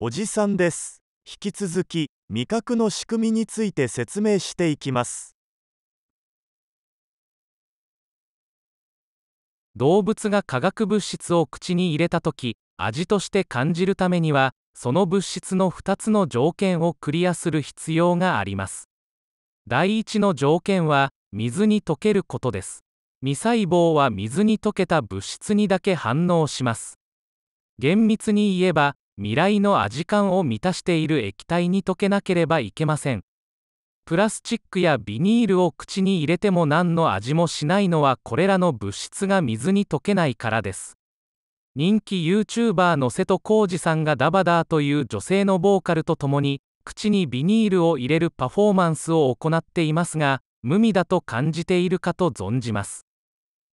おじさんです引き続き味覚の仕組みについて説明していきます動物が化学物質を口に入れた時味として感じるためにはその物質の2つの条件をクリアする必要があります第一の条件は水に溶けることです未細胞は水に溶けた物質にだけ反応します厳密に言えば未来の味感を満たしている液体に溶けなければいけませんプラスチックやビニールを口に入れても何の味もしないのはこれらの物質が水に溶けないからです人気 YouTuber の瀬戸康史さんがダバダーという女性のボーカルとともに口にビニールを入れるパフォーマンスを行っていますが無味だと感じているかと存じます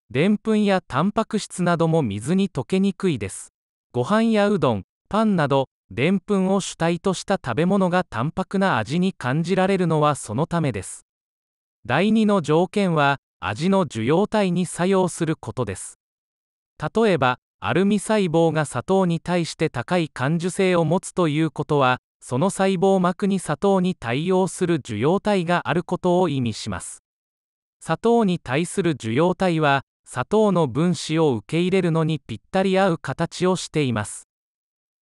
でんぷんやタンパク質なども水に溶けにくいですご飯やうどんパンなどでんぷんを主体とした食べ物が淡白な味に感じられるのはそのためです第2の条件は味の受容体に作用することです例えばアルミ細胞が砂糖に対して高い感受性を持つということはその細胞膜に砂糖に対応する受容体があることを意味します砂糖に対する受容体は砂糖の分子を受け入れるのにぴったり合う形をしています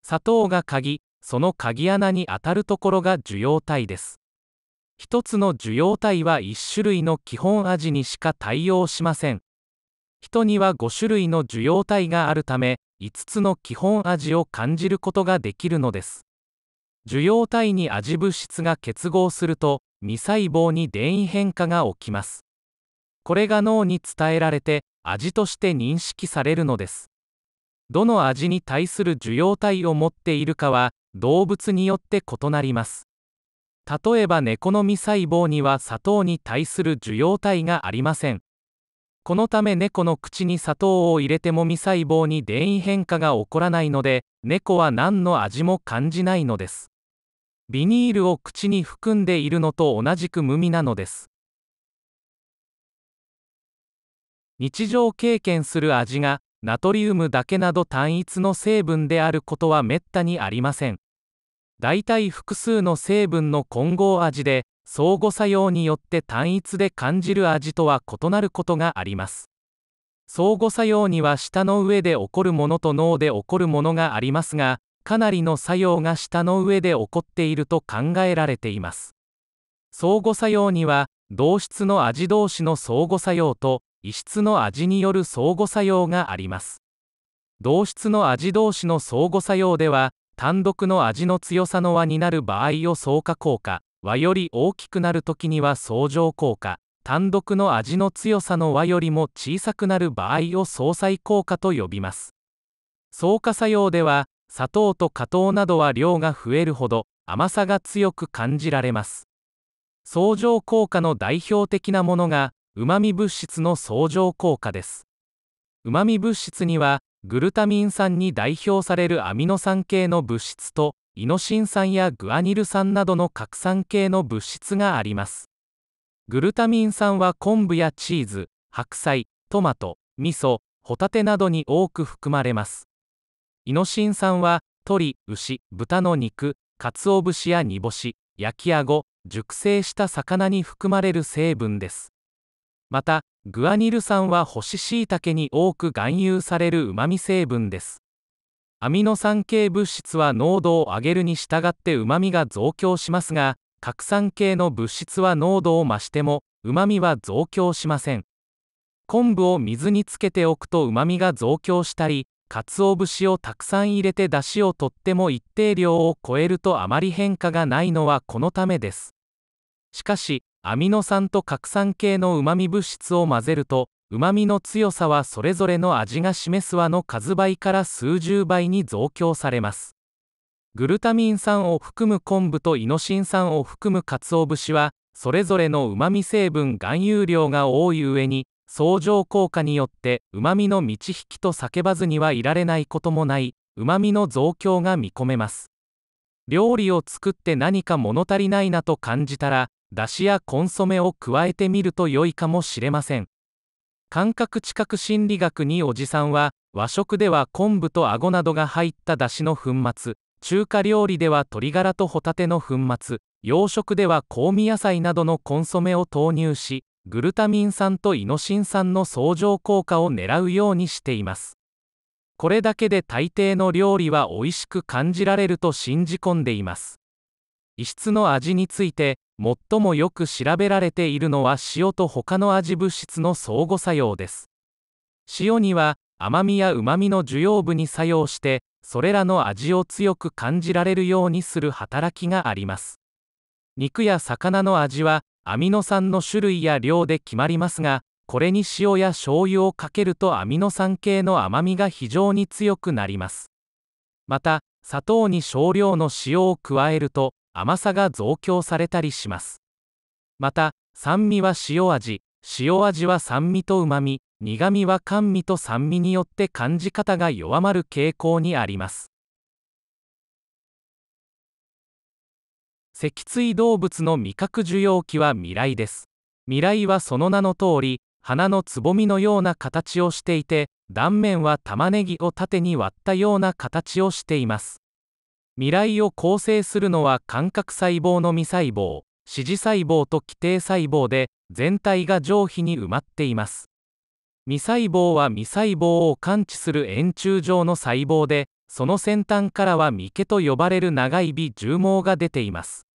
砂糖が鍵その鍵穴に当たるところが受容体です一つの受容体は1種類の基本味にしか対応しません人には5種類の受容体があるため5つの基本味を感じることができるのです受容体に味物質が結合すると未細胞に電位変化が起きますこれが脳に伝えられて味として認識されるのですどの味に対する受容体を持っているかは動物によって異なります例えば猫の未細胞には砂糖に対する受容体がありませんこのため猫の口に砂糖を入れても未細胞に電位変化が起こらないので猫は何の味も感じないのですビニールを口に含んでいるのと同じく無味なのです日常経験する味がナトリウムだけなど単一の成分であることはめったにありません大体複数の成分の混合味で相互作用によって単一で感じる味とは異なることがあります相互作用には舌の上で起こるものと脳で起こるものがありますがかなりの作用が舌の上で起こっていると考えられています相互作用には同質の味同士の相互作用と異質の味による相互作用があります同質の味同士の相互作用では単独の味の強さの和になる場合を相加効果和より大きくなる時には相乗効果単独の味の強さの和よりも小さくなる場合を相殺効果と呼びます相加作用では砂糖と果糖などは量が増えるほど甘さが強く感じられます相乗効果の代表的なものがうまみ物質の相乗効果ですうまみ物質にはグルタミン酸に代表されるアミノ酸系の物質とイノシン酸やグアニル酸などの核酸系の物質がありますグルタミン酸は昆布やチーズ白菜トマト味噌ホタテなどに多く含まれますイノシン酸は鶏牛豚の肉鰹節や煮干し焼きあご熟成した魚に含まれる成分ですまたグアニル酸は干し椎茸に多く含有されるうまみ成分ですアミノ酸系物質は濃度を上げるに従ってうまみが増強しますが核酸系の物質は濃度を増してもうまみは増強しません昆布を水につけておくとうまみが増強したり鰹節をたくさん入れて出汁をとっても一定量を超えるとあまり変化がないのはこのためですしかしアミノ酸と核酸系のうまみ物質を混ぜるとうまみの強さはそれぞれの味が示す和の数倍から数十倍に増強されますグルタミン酸を含む昆布とイノシン酸を含む鰹節はそれぞれのうまみ成分含有量が多い上に相乗効果によってうまみの満ち引きと叫ばずにはいられないこともないうまみの増強が見込めます料理を作って何か物足りないなと感じたら出汁やコンソメを加えてみると良いかもしれません感覚知覚心理学におじさんは和食では昆布とアゴなどが入っただしの粉末中華料理では鶏ガラとホタテの粉末洋食では香味野菜などのコンソメを投入しグルタミン酸とイノシン酸の相乗効果を狙うようにしていますこれだけで大抵の料理は美味しく感じられると信じ込んでいます異質の味について最もよく調べられているのは塩と他の味物質の相互作用です塩には甘みやうまみの受容部に作用してそれらの味を強く感じられるようにする働きがあります肉や魚の味はアミノ酸の種類や量で決まりますがこれに塩や醤油をかけるとアミノ酸系の甘みが非常に強くなりますまた砂糖に少量の塩を加えると甘さが増強されたりしますまた酸味は塩味塩味は酸味とうまみ苦味は甘味と酸味によって感じ方が弱まる傾向にあります脊椎動物の味覚受容器は未来です未来はその名の通り花のつぼみのような形をしていて断面は玉ねぎを縦に割ったような形をしています未来を構成するのは感覚細胞の未細胞支持細胞と基底細胞で全体が上皮に埋まっています未細胞は未細胞を感知する円柱状の細胞でその先端からは未毛と呼ばれる長い微重毛が出ています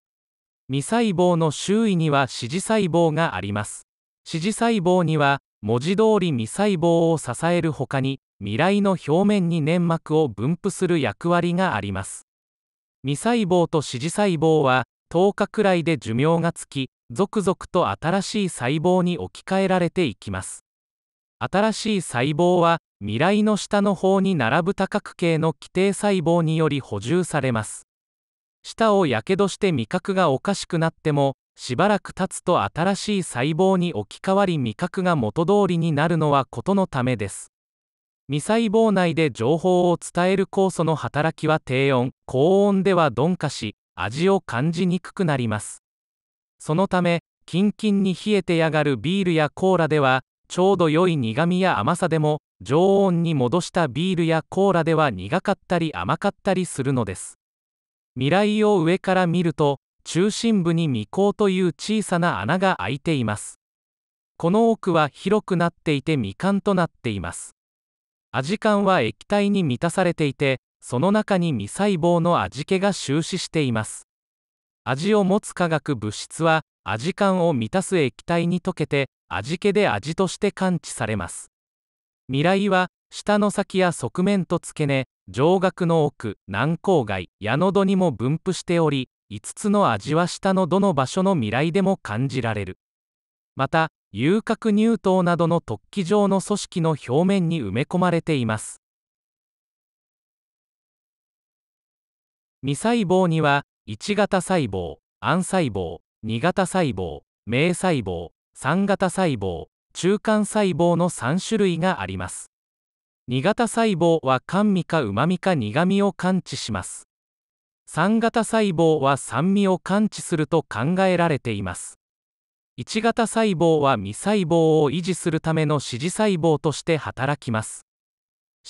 未細胞の周囲には支持細胞があります支持細胞には文字通り未細胞を支えるほかに未来の表面に粘膜を分布する役割があります未細胞と支持細胞は10日くらいで寿命がつき続々と新しい細胞に置き換えられていきます新しい細胞は未来の下の方に並ぶ多角形の規定細胞により補充されます舌をやけどして味覚がおかしくなってもしばらく経つと新しい細胞に置き換わり味覚が元通りになるのはことのためです未細胞内で情報を伝える酵素の働きは低温高温では鈍化し味を感じにくくなりますそのためキンキンに冷えてやがるビールやコーラではちょうど良い苦みや甘さでも常温に戻したビールやコーラでは苦かったり甘かったりするのです未来を上から見ると中心部に未溝という小さな穴が開いていますこの奥は広くなっていて未完となっていますアジカンは液体に満たされていてその中に未細胞の味気が収支しています味を持つ化学物質は味感を満たす液体に溶けて味気で味として感知されます未来は舌の先や側面と付け根上顎の奥軟口蓋矢のどにも分布しており5つの味は下のどの場所の未来でも感じられるまた遊郭乳頭などの突起状の組織の表面に埋め込まれています未細胞には1型細胞暗細胞2型細胞明細胞3型細胞中間細胞の3種類があります2型細胞は甘味かうまみか苦味を感知します3型細胞は酸味を感知すると考えられています1型細胞は未細胞を維持するための支持細胞として働きます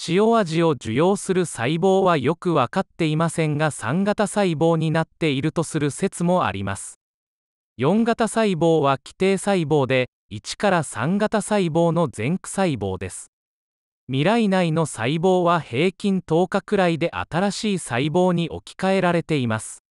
塩味を受容する細胞はよく分かっていませんが3型細胞になっているとする説もあります4型細胞は基底細胞で1から3型細胞の前駆細胞です未来内の細胞は平均10日くらいで新しい細胞に置き換えられています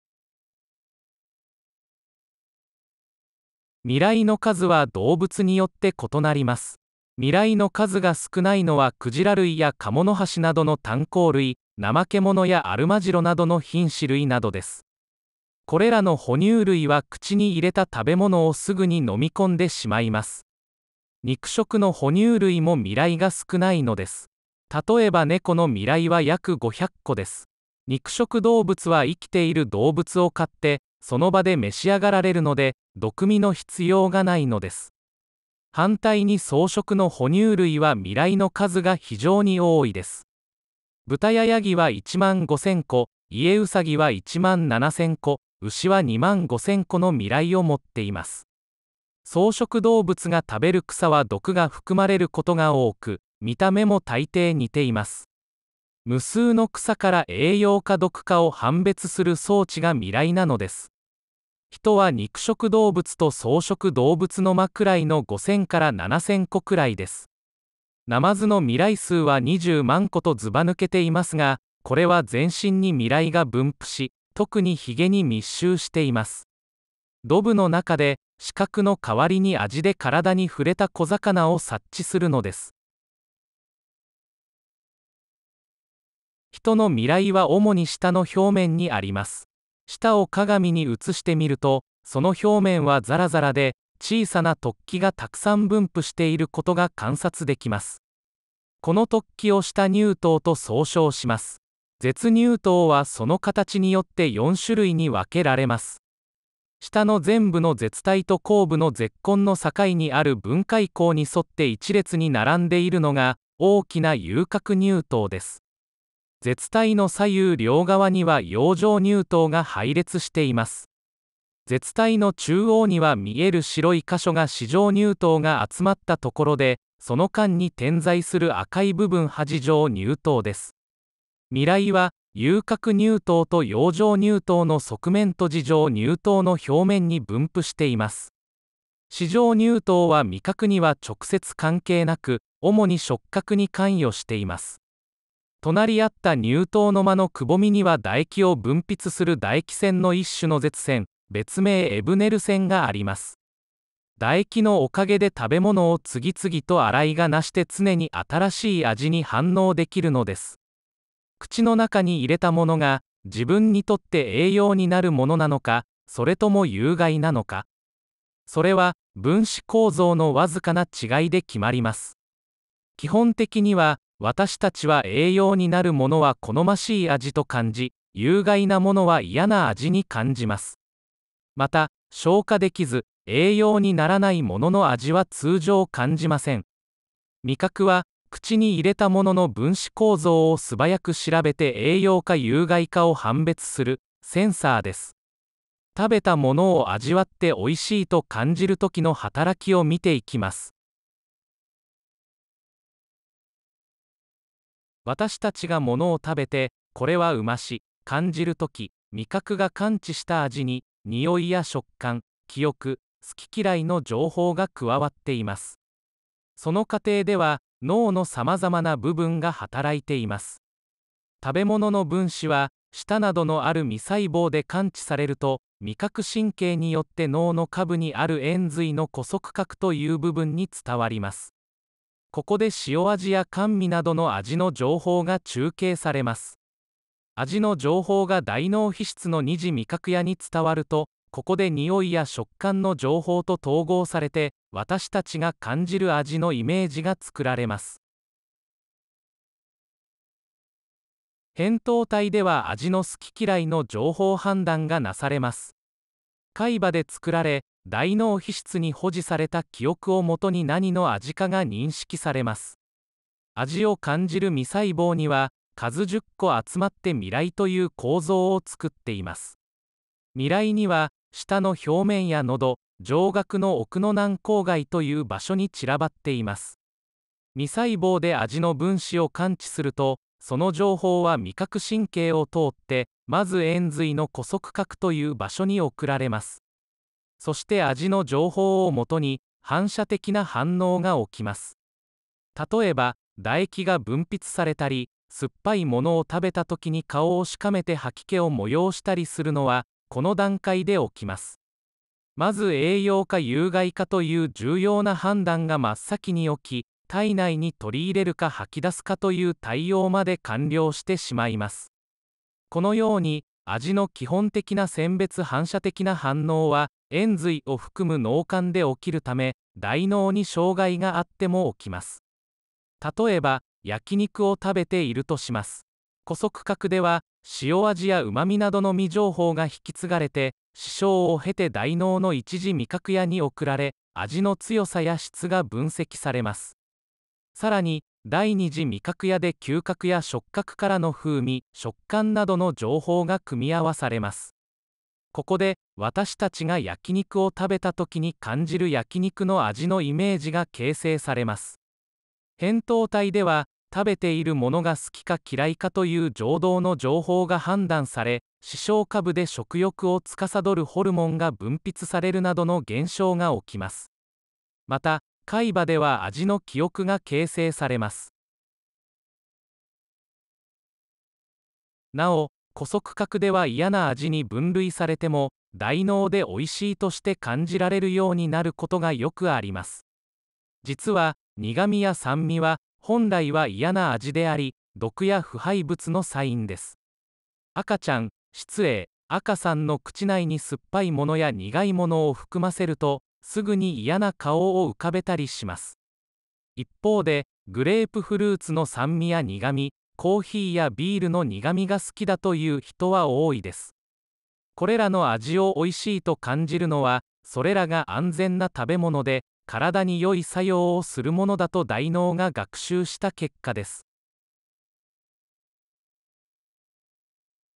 未来の数は動物によって異なります未来の数が少ないのはクジラ類やカモノハシなどの炭鉱類怠け者やアルマジロなどの品種類などですこれらの哺乳類は口に入れた食べ物をすぐに飲み込んでしまいます肉食の哺乳類も未来が少ないのです例えば猫の未来は約500個です肉食動物は生きている動物を飼ってその場で召し上がられるので毒味の必要がないのです反対に草食の哺乳類は未来の数が非常に多いです豚やヤギは1万5000個イエウサギは1万7000個牛は2万5000個の未来を持っています草食動物が食べる草は毒が含まれることが多く見た目も大抵似ています無数の草から栄養か毒かを判別する装置が未来なのです人は肉食動物と草食動物の間くらいの5000から7000個くらいですナマズの未来数は20万個とずば抜けていますがこれは全身に未来が分布し特にヒゲに密集していますドブの中で視覚の代わりに味で体に触れた小魚を察知するのです人の未来は主に舌の表面にあります舌を鏡に映してみるとその表面はザラザラで小さな突起がたくさん分布していることが観察できますこの突起を下乳頭と総称します絶乳頭はその形によって4種類に分けられます下の全部の絶対と後部の絶根の境にある分解口に沿って一列に並んでいるのが大きな遊郭乳頭です絶対の左右両側には養生乳頭が配列しています絶対の中央には見える白い箇所が市場乳頭が集まったところでその間に点在する赤い部分端状乳頭です未来は遊郭乳頭と養生乳頭の側面と事情乳頭の表面に分布しています市場乳頭は味覚には直接関係なく主に触覚に関与しています隣り合った乳頭の間のくぼみには唾液を分泌する唾液腺の一種の舌腺別名エブネル腺があります唾液のおかげで食べ物を次々と洗いがなして常に新しい味に反応できるのです口の中に入れたものが自分にとって栄養になるものなのかそれとも有害なのかそれは分子構造のわずかな違いで決まります基本的には私たちは栄養になるものは好ましい味と感じ有害なものは嫌な味に感じますまた消化できず栄養にならないものの味は通常感じません味覚は口に入れたものの分子構造を素早く調べて栄養か有害かを判別するセンサーです食べたものを味わって美味しいと感じる時の働きを見ていきます私たちがものを食べてこれはうまし感じる時味覚が感知した味に匂いや食感記憶好き嫌いの情報が加わっていますその過程では脳のさまざまな部分が働いています食べ物の分子は舌などのある未細胞で感知されると味覚神経によって脳の下部にある円髄の古側核という部分に伝わりますここで塩味や甘味などの味の情報が中継されます味の情報が大脳皮質の二次味覚野に伝わるとここで匂いや食感の情報と統合されて私たちが感じる味のイメージが作られます扁桃体では味の好き嫌いの情報判断がなされます海馬で作られ大脳皮質に保持された記憶をもとに何の味かが認識されます味を感じる未細胞には数10個集まって未来という構造を作っています未来には舌の表面や喉上顎の奥の軟口蓋という場所に散らばっています未細胞で味の分子を感知するとその情報は味覚神経を通ってまず延髄の古側核という場所に送られますそして味の情報をもとに反射的な反応が起きます例えば唾液が分泌されたり酸っぱいものを食べた時に顔をしかめて吐き気を催したりするのはこの段階で起きますまず栄養か有害かという重要な判断が真っ先に起き体内に取り入れるか吐き出すかという対応まで完了してしまいますこのように味の基本的な選別反射的な反応は塩髄を含む脳幹で起きるため大脳に障害があっても起きます例えば焼肉を食べているとします古速角では塩味やうまみなどの未情報が引き継がれて師匠を経て大脳の一次味覚屋に送られ味の強さや質が分析されますさらに第二次味覚屋で嗅覚や触覚からの風味食感などの情報が組み合わされますここで私たちが焼肉を食べた時に感じる焼肉の味のイメージが形成されます扁桃体では食べているものが好きか嫌いかという情動の情報が判断され視床下部で食欲を司るホルモンが分泌されるなどの現象が起きますまた海馬では味の記憶が形成されますなお古側角では嫌な味に分類されても大脳で美味しいとして感じられるようになることがよくあります実は苦味や酸味は本来は嫌な味であり毒や腐敗物のサインです赤ちゃん失礼赤さんの口内に酸っぱいものや苦いものを含ませるとすぐに嫌な顔を浮かべたりします一方でグレープフルーツの酸味や苦味コーヒーやビールの苦味が好きだという人は多いですこれらの味を美味しいと感じるのはそれらが安全な食べ物で体に良い作用をするものだと大脳が学習した結果です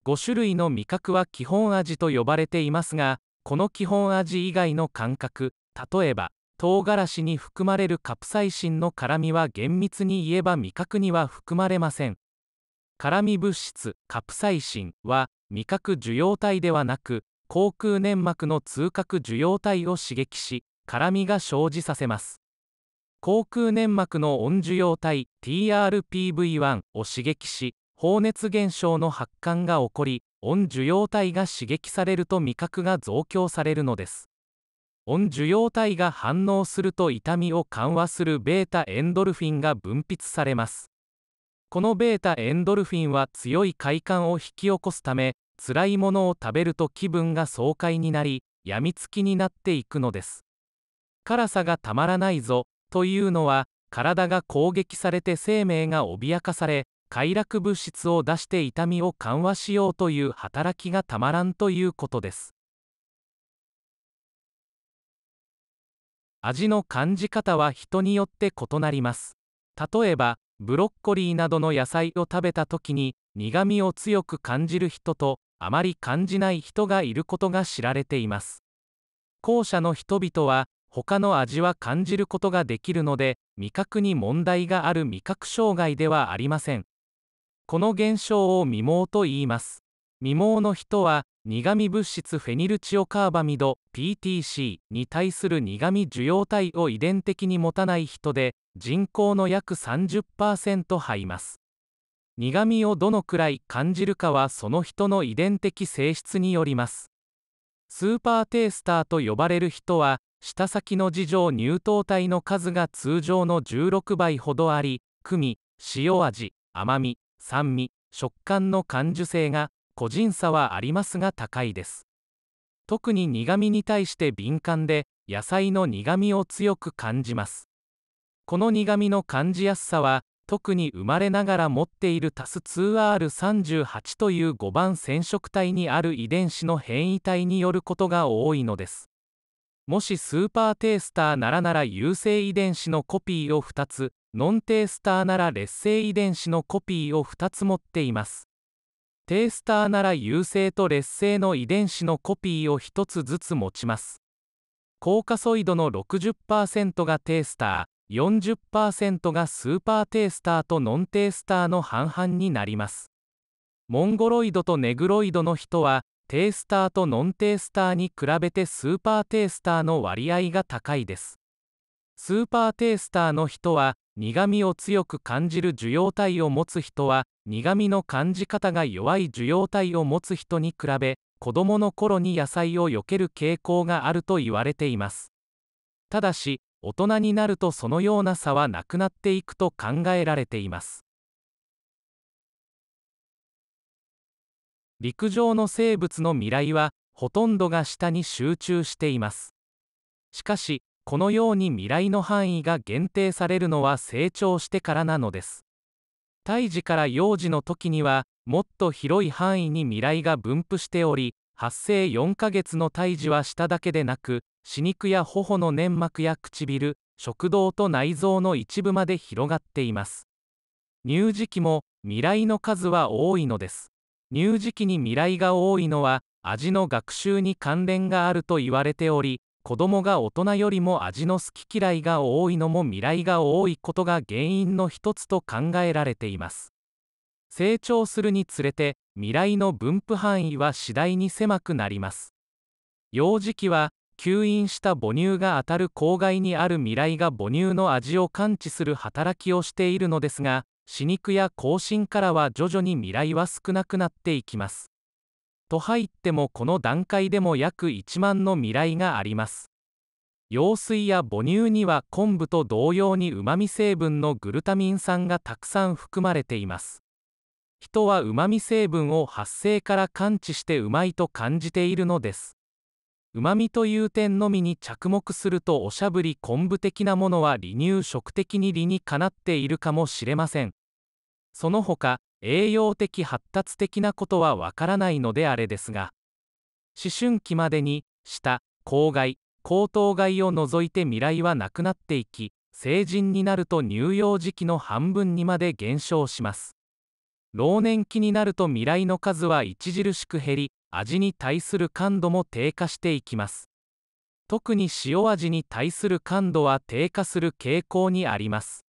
5種類の味覚は基本味と呼ばれていますがこの基本味以外の感覚例えば唐辛子に含まれるカプサイシンの辛みは厳密に言えば味覚には含まれません辛み物質カプサイシンは味覚受容体ではなく口腔粘膜の通覚受容体を刺激し辛みが生じさせます口腔粘膜の温受容体 TRPV1 を刺激し放熱現象の発汗が起こり温受容体が刺激されると味覚が増強されるのです温受容体が反応すると痛みを緩和する β エンドルフィンが分泌されますこの β エンドルフィンは強い快感を引き起こすため辛いものを食べると気分が爽快になり病みつきになっていくのです辛さがたまらないぞというのは体が攻撃されて生命が脅かされ快楽物質を出して痛みを緩和しようという働きがたまらんということです味の感じ方は人によって異なります例えばブロッコリーなどの野菜を食べた時に苦みを強く感じる人とあまり感じない人がいることが知られています後者の人々は他の味は感じることができるので味覚に問題がある味覚障害ではありませんこの現象を未毛と言います未毛の人は苦味物質フェニルチオカーバミド PTC に対する苦味受容体を遺伝的に持たない人で人口の約30%はいます苦味をどのくらい感じるかはその人の遺伝的性質によりますスーパーテイスターと呼ばれる人は下先の事情乳糖体の数が通常の16倍ほどあり組塩味甘み酸味食感の感受性が個人差はありますが高いです特に苦味に対して敏感で野菜の苦味を強く感じますこの苦味の感じやすさは特に生まれながら持っているタス 2R38 という5番染色体にある遺伝子の変異体によることが多いのですもしスーパーテイスターならなら優性遺伝子のコピーを2つノンテイスターなら劣性遺伝子のコピーを2つ持っていますテイスターなら優性と劣性の遺伝子のコピーを1つずつ持ちます高カソイドの60%がテイスター40%がスーパーテイスターとノンテイスターの半々になりますモンゴロイドとネグロイドの人はテイスターとノンテイスターに比べてスーパーテイスターの割合が高いですスーパーテイスターの人は苦味を強く感じる受容体を持つ人は苦味の感じ方が弱い受容体を持つ人に比べ子どもの頃に野菜を避ける傾向があると言われていますただし大人になるとそのような差はなくなっていくと考えられています陸上の生物の未来はほとんどが下に集中していますしかしこのように未来の範囲が限定されるのは成長してからなのです胎児から幼児の時にはもっと広い範囲に未来が分布しており発生4ヶ月の胎児は下だけでなく歯肉や頬の粘膜や唇食道と内臓の一部まで広がっています乳児期も未来の数は多いのです乳児期に未来が多いのは味の学習に関連があると言われており子どもが大人よりも味の好き嫌いが多いのも未来が多いことが原因の一つと考えられています成長するにつれて未来の分布範囲は次第に狭くなります幼児期は吸引した母乳が当たる口外にある未来が母乳の味を感知する働きをしているのですが歯肉や口唇からは徐々に未来は少なくなっていきます。と入ってもこの段階でも約1万の未来があります。羊水や母乳には昆布と同様にうまみ成分のグルタミン酸がたくさん含まれています人はうまみ成分を発生から感知してうまいと感じているのですうまみという点のみに着目するとおしゃぶり昆布的なものは離乳食的に理にかなっているかもしれませんその他栄養的発達的なことはわからないのであれですが思春期までに下口外口頭外を除いて未来はなくなっていき成人になると乳幼児期の半分にまで減少します老年期になると未来の数は著しく減り味に対する感度も低下していきます特に塩味に対する感度は低下する傾向にあります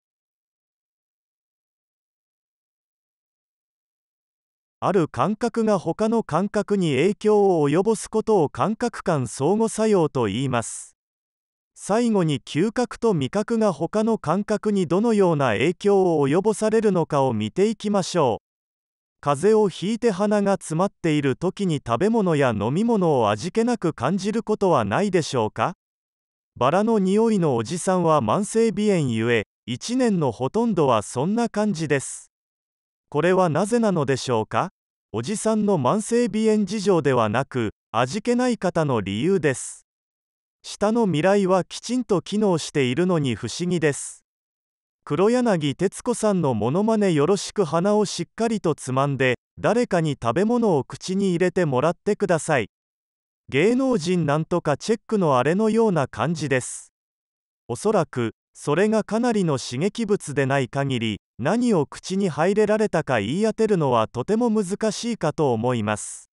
ある感覚が他の感覚に影響を及ぼすことを感覚間相互作用と言います最後に嗅覚と味覚が他の感覚にどのような影響を及ぼされるのかを見ていきましょう風邪をひいて鼻が詰まっている時に食べ物や飲み物を味気なく感じることはないでしょうかバラの匂いのおじさんは慢性鼻炎ゆえ1年のほとんどはそんな感じですこれはなぜなのでしょうかおじさんの慢性鼻炎事情ではなく味気ない方の理由です舌の未来はきちんと機能しているのに不思議です黒柳徹子さんのモノマネよろしく鼻をしっかりとつまんで誰かに食べ物を口に入れてもらってください芸能人なんとかチェックのあれのような感じですおそらくそれがかなりの刺激物でない限り何を口に入れられたか言い当てるのはとても難しいかと思います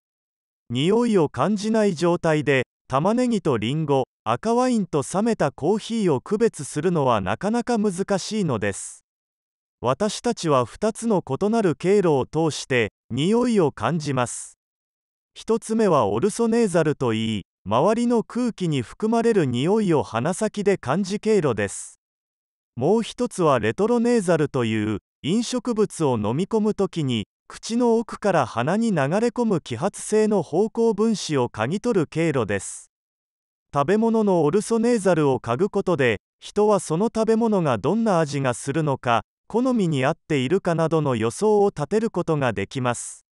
匂いを感じない状態で玉ねぎとりんご赤ワインと冷めたコーヒーを区別するのはなかなか難しいのです私たちは2つの異なる経路を通して匂いを感じます1つ目はオルソネーザルといい周りの空気に含まれる匂いを鼻先で感じ経路ですもう1つはレトロネーザルという飲食物を飲み込む時に口の奥から鼻に流れ込む揮発性の方向分子を嗅ぎ取る経路です食べ物のオルソネーザルを嗅ぐことで人はその食べ物がどんな味がするのか好みに合っているかなどの予想を立てることができます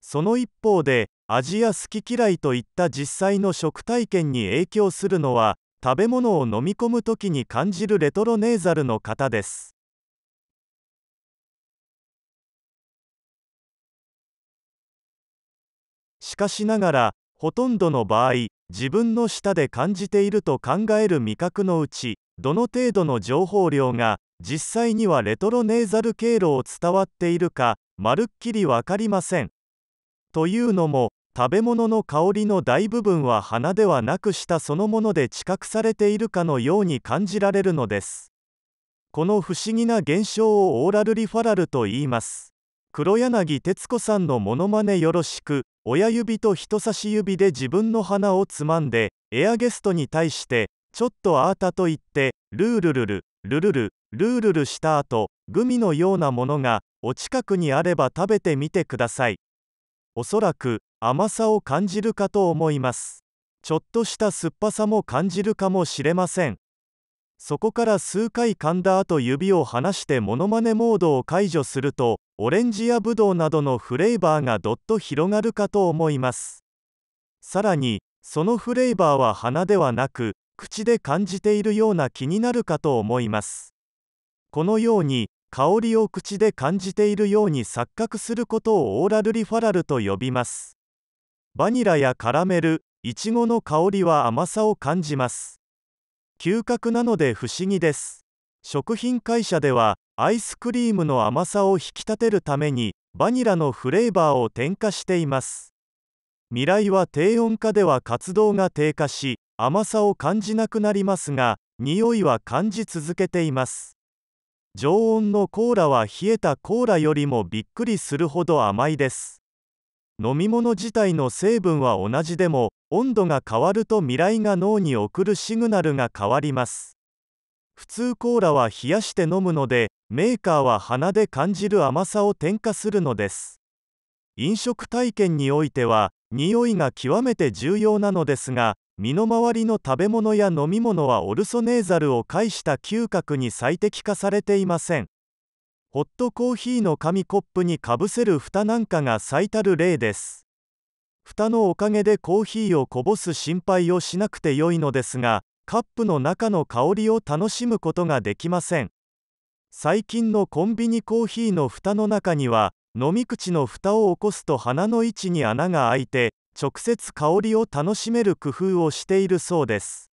その一方で味や好き嫌いといった実際の食体験に影響するのは食べ物を飲み込む時に感じるレトロネーザルの方ですしかしながらほとんどの場合自分の舌で感じていると考える味覚のうちどの程度の情報量が実際にはレトロネーザル経路を伝わっているかまるっきり分かりません。というのも食べ物の香りの大部分は鼻ではなく舌そのもので知覚されているかのように感じられるのです。この不思議な現象をオーラルリファラルと言います。黒柳徹子さんのモノマネよろしく親指と人差し指で自分の鼻をつまんでエアゲストに対してちょっとあーたと言ってルールルルルルルルルルした後グミのようなものがお近くにあれば食べてみてくださいおそらく甘さを感じるかと思いますちょっとした酸っぱさも感じるかもしれませんそこから数回噛んだ後指を離してモノマネモードを解除するとオレンジやブドウなどのフレーバーがどっと広がるかと思いますさらにそのフレーバーは鼻ではなく口で感じているような気になるかと思いますこのように香りを口で感じているように錯覚することをオーラルリファラルと呼びますバニラやカラメルいちごの香りは甘さを感じます嗅覚なので不思議です食品会社ではアイスクリームの甘さを引き立てるためにバニラのフレーバーを添加しています未来は低温下では活動が低下し甘さを感じなくなりますが匂いは感じ続けています常温のコーラは冷えたコーラよりもびっくりするほど甘いです飲み物自体の成分は同じでも温度が変わると未来が脳に送るシグナルが変わります普通コーラは冷やして飲むのでメーカーは鼻で感じる甘さを添加するのです飲食体験においては匂いが極めて重要なのですが身の回りの食べ物や飲み物はオルソネーザルを介した嗅覚に最適化されていませんホットコーヒーの紙コップにかぶせる蓋なんかが最たる例です蓋のおかげでコーヒーをこぼす心配をしなくてよいのですがカップの中の香りを楽しむことができません最近のコンビニコーヒーの蓋の中には飲み口の蓋を起こすと鼻の位置に穴が開いて直接香りを楽しめる工夫をしているそうです